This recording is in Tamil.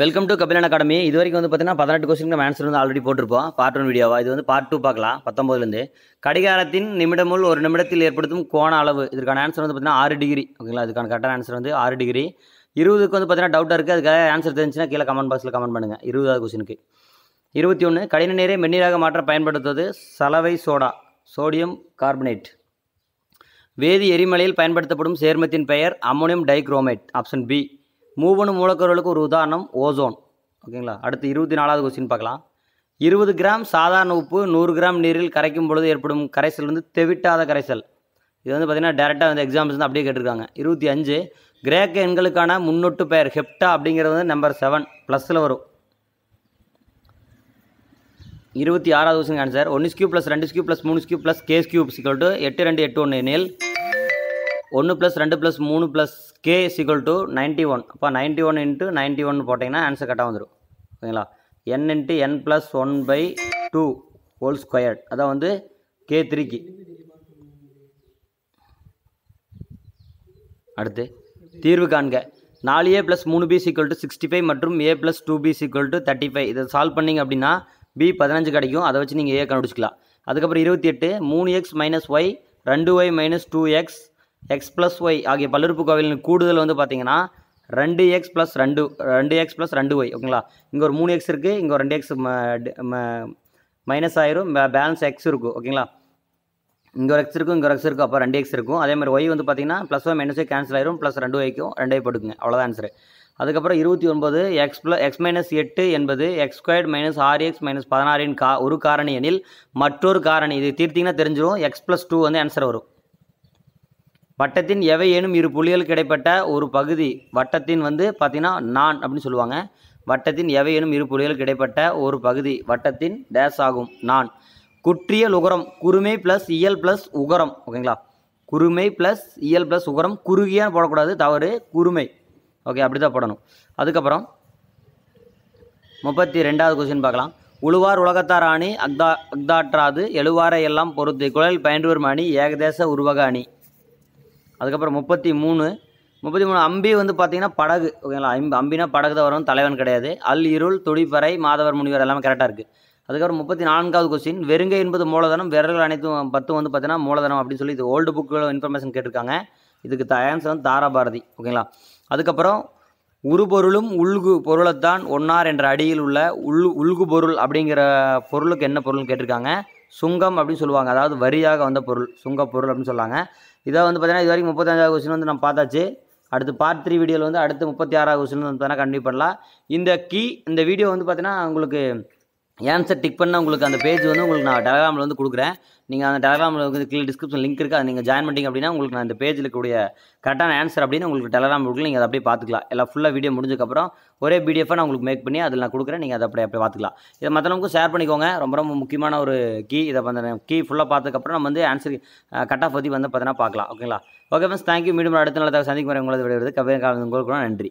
வெல்கம் டு கபிலன் அகாடமி இது வரைக்கும் வந்து பார்த்தீங்கன்னா பதினெட்டு கொஸ்டின் ஆன்சர் வந்து ஆல்ரெடி போட்டிருப்போம் பார்ட் ஒன் வீடியோவா இது வந்து பார்ட் டூ பார்க்கலாம் பத்தொம்பதுலேருந்து கடிகாரத்தின் நிமிடமுள் ஒரு நிமிடத்தில் ஏற்படுத்தும் கோண அளவு இதுக்கான ஆன்சர் வந்து பார்த்தீங்கன்னா ஆறு டிகிரி ஓகேங்களா அதுக்கான கரெக்டான ஆன்சர் வந்து ஆறு டிகிரி இருபதுக்கு வந்து பார்த்தீங்கன்னா டவுட்டாக இருக்குது அதுக்காக ஆன்சர் தெரிஞ்சுன்னா கீழே கமெண்ட் பாக்ஸில் கமெண்ட் பண்ணுங்கள் இருபதாவது கொஸ்டினுக்கு இருபத்தி ஒன்று கடின நீரை மென்னீராக மாற்ற பயன்படுத்துவது சலவை சோடா சோடியம் கார்பனேட் வேதி எரிமலையில் பயன்படுத்தப்படும் சேர்மத்தின் பெயர் அம்மோனியம் டைக்ரோமேட் ஆப்ஷன் பி மூவணு மூலக்கருவுகளுக்கு ஒரு உதாரணம் ஓசோன் ஓகேங்களா அடுத்து இருபத்தி நாலாவது கொஸ்டின் பார்க்கலாம் இருபது கிராம் சாதாரண உப்பு நூறு கிராம் நீரில் கரைக்கும் பொழுது ஏற்படும் கரைசல் வந்து தெவிட்டாத கரைசல் இது வந்து பார்த்திங்கன்னா டேரெக்டாக வந்து எக்ஸாம்ஸ் வந்து அப்படியே கேட்டிருக்காங்க இருபத்தி அஞ்சு கிரேக்க எண்களுக்கான முன்னொட்டு பெயர் ஹெப்டா அப்படிங்கிறது வந்து நம்பர் செவன் ப்ளஸில் வரும் இருபத்தி ஆறாவது கொஸ்டின் ஆன்சர் ஒன்று ஸ்கியூ ப்ளஸ் ரெண்டு ஸ்கியூ ப்ளஸ் மூணு ஸ்கியூ plus K cube equal to எட்டு ரெண்டு எட்டு ஒன்று எனில் ஒன்று ப்ளஸ் ரெண்டு ப்ளஸ் மூணு plus K equal to ninety one அப்போ ninety one into ninety one போட்டிங்கன்னா ஆன்சர் கரெக்டாக வந்துடும் ஓகேங்களா N into N plus one by two whole squared அதான் வந்து கே த்ரீக்கு அடுத்து தீர்வு காண்க நாலு ஏ ப்ளஸ் மூணு B equal to sixty five மற்றும் A plus two B equal to thirty five இதை சால்வ் பண்ணிங்க அப்படின்னா பி பதினஞ்சு கிடைக்கும் அதை வச்சு நீங்கள் ஏ கண்டுபிடிச்சிக்கலாம் அதுக்கப்புறம் இருபத்தி எட்டு மூணு எக்ஸ் மைனஸ் ஒய் ரெண்டு Y minus two X X plus Y ஆகிய கோவிலின் கூடுதல் வந்து பார்த்தீங்கன்னா ரெண்டு எக்ஸ் ப்ளஸ் ரெண்டு ரெண்டு எக்ஸ் ப்ளஸ் ரெண்டு ஒய் ஓகேங்களா இங்கே ஒரு மூணு எக்ஸ் இருக்குது இங்கே ஒரு ரெண்டு எக்ஸ் மைனஸ் ஆயிரும் பேலன்ஸ் எக்ஸ் இருக்கும் ஓகேங்களா இங்கே ஒரு எக்ஸ் இருக்கும் இங்கே ஒரு எக்ஸ் இருக்கும் அப்போ ரெண்டு எக்ஸ் இருக்கும் அதே மாதிரி ஒய் வந்து பார்த்தீங்கன்னா plus Y minus Y cancel ஆயிரும் ப்ளஸ் ரெண்டு ஒய்க்கும் ரெண்டு ஒய் போட்டுக்குங்க அவ்வளோதான் ஆன்சர் அதுக்கப்புறம் இருபத்தி ஒன்பது எக்ஸ் ப்ளஸ் எக்ஸ் மைனஸ் எட்டு என்பது எக்ஸ் ஸ்கொயர்ட் மைனஸ் ஆறு எக்ஸ் மைனஸ் பதினாறின் கா ஒரு காரணி எனில் மற்றொரு காரணி இது தீர்த்திங்கன்னா தெரிஞ்சிடும் எக்ஸ் ப்ளஸ் டூ வந்து ஆன்சர் வரும் வட்டத்தின் எவையேனும் இரு புள்ளிகளுக்கு இடைப்பட்ட ஒரு பகுதி வட்டத்தின் வந்து பார்த்திங்கன்னா நான் அப்படின்னு சொல்லுவாங்க வட்டத்தின் எவையேனும் இரு புள்ளிகளுக்கு இடைப்பட்ட ஒரு பகுதி வட்டத்தின் டேஸ் ஆகும் நான் குற்றியல் உகரம் குறுமை ப்ளஸ் இயல் ப்ளஸ் உகரம் ஓகேங்களா குறுமை ப்ளஸ் இயல் ப்ளஸ் உகரம் குறுகியான்னு போடக்கூடாது தவறு குறுமை ஓகே அப்படி தான் போடணும் அதுக்கப்புறம் முப்பத்தி ரெண்டாவது கொஸ்டின் பார்க்கலாம் உழுவார் உலகத்தார் அணி அக்தா அக்தாற்றாது எழுவாரை எல்லாம் பொறுத்து குழல் பயின்று வரும் அணி ஏகதேச உருவக அணி அதுக்கப்புறம் முப்பத்தி மூணு முப்பத்தி மூணு அம்பி வந்து பார்த்தீங்கன்னா படகு ஓகேங்களா அம்பி அம்பினா படகு தான் வரும் தலைவன் கிடையாது அல் இருள் துடிப்பறை மாதவர் முனிவர் எல்லாமே கரெக்டாக இருக்குது அதுக்கப்புறம் முப்பத்தி நான்காவது கொஸ்டின் வெறுங்கை என்பது மூலதனம் விரல்கள் அனைத்தும் பத்து வந்து பார்த்தீங்கன்னா மூலதனம் அப்படின்னு சொல்லி இது ஓல்டு புக்கில் இன்ஃபர்மேஷன் கேட்டிருக்காங்க இதுக்கு ஆன்சர் வந்து தாராபாரதி ஓகேங்களா அதுக்கப்புறம் உருபொருளும் உள்கு பொருளைத்தான் ஒன்னார் என்ற அடியில் உள்ள உள் உள்கு பொருள் அப்படிங்கிற பொருளுக்கு என்ன பொருள்னு கேட்டிருக்காங்க சுங்கம் அப்படின்னு சொல்லுவாங்க அதாவது வரியாக வந்த பொருள் சுங்க பொருள் அப்படின்னு சொல்லுவாங்க இதை வந்து பார்த்தீங்கன்னா இது வரைக்கும் முப்பத்தஞ்சாவது கொஸ்டின் வந்து நம்ம பார்த்தாச்சு அடுத்து பார்ட் த்ரீ வீடியோவில் வந்து அடுத்து முப்பத்தி ஆறாவது கொஸ்டின் வந்து பார்த்தீங்கன்னா கண்டிப்பாக பண்ணலாம் இந்த கீ இந்த வீடியோ வந்து பார்த்தீங்கன்னா உங்களுக்கு ஆன்சர் டிக் பண்ணால் உங்களுக்கு அந்த பேஜ் வந்து உங்களுக்கு நான் டெலகிராமில் வந்து கொடுக்குறேன் நீங்கள் அந்த டெலகிராமில் வந்து கீழே டிஸ்கிரிப்ஷன் லிங்க் இருக்குது அதை நீங்கள் ஜாயின் பண்ணிட்டீங்க அப்படின்னா உங்களுக்கு நான் இந்த பேஜில் இருக்கக்கூடிய கரெக்டான ஆன்சர் அப்படின்னு உங்களுக்கு டெலகிராம் கொடுக்கல நீங்கள் அதை அப்படியே பார்த்துக்கலாம் எல்லாம் ஃபுல்லாக வீடியோ முடிஞ்சதுக்கப்புறம் ஒரே பிடிஎஃப் நான் உங்களுக்கு மேக் பண்ணி அதில் நான் கொடுக்குறேன் நீங்கள் அதை அப்படியே அப்படியே பார்த்துக்கலாம் இதை மற்றவங்களுக்கும் ஷேர் பண்ணிக்கோங்க ரொம்ப ரொம்ப முக்கியமான ஒரு கீ இதை வந்து கீ ஃபுல்லாக பார்த்ததுக்கப்புறம் நம்ம வந்து ஆன்சர் கட் ஆஃப் பற்றி வந்து பார்த்தீங்கன்னா பார்க்கலாம் ஓகேங்களா ஓகே ஃப்ரெண்ட்ஸ் தேங்க்யூ மீண்டும் அடுத்த நாள் சந்திக்கும் வரை உங்களது விடுவது கவிதை காலம் உங்களுக்கு நன்றி